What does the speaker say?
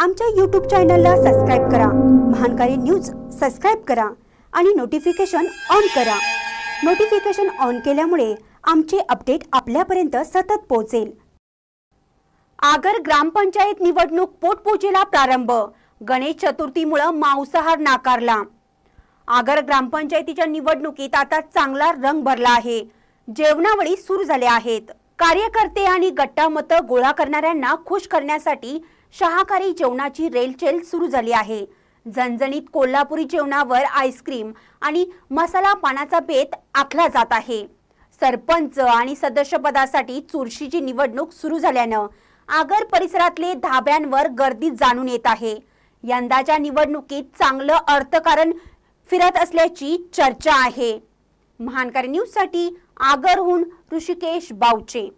आमच्या यूट्यूब चॅनलला सबस्क्राईब करा महानकारी न्यूज सबस्क्राईब करा आणि नोटिफिकेशन ऑन करा नोटिफिकेशन ऑन केल्यामुळे आमचे अपडेट आपल्यापर्यंत सतत पोहोचेल आगर ग्रामपंचायत निवडणूक पोटपूजेला प्रारंभ गणेश चतुर्थीमुळे मांसाहार नाकारला आगर ग्रामपंचायतीच्या निवडणुकीत आता चांगला रंग भरला आहे जेवणावळी सुरू झाल्या आहेत कार्यकर्ते आणि गट्टामत गोळा करणाऱ्यांना खुश करण्यासाठी शाकाहारी जेवणाची रेलचेल सुरू झाली आहे झणझणीत कोल्हापुरी जेवणावर आईस्क्रीम आणि मसाला पानाचा बेत आखला जात आहे सरपंच आणि सदस्यपदासाठी चुरशीची निवडणूक सुरू झाल्यानं आगर परिसरातले धाब्यांवर गर्दी जाणून येत आहे यंदाच्या निवडणुकीत चांगलं अर्थकारण फिरत असल्याची चर्चा आहे महानकारी न्यूजसाठी आगरहून ऋषिकेश बावचे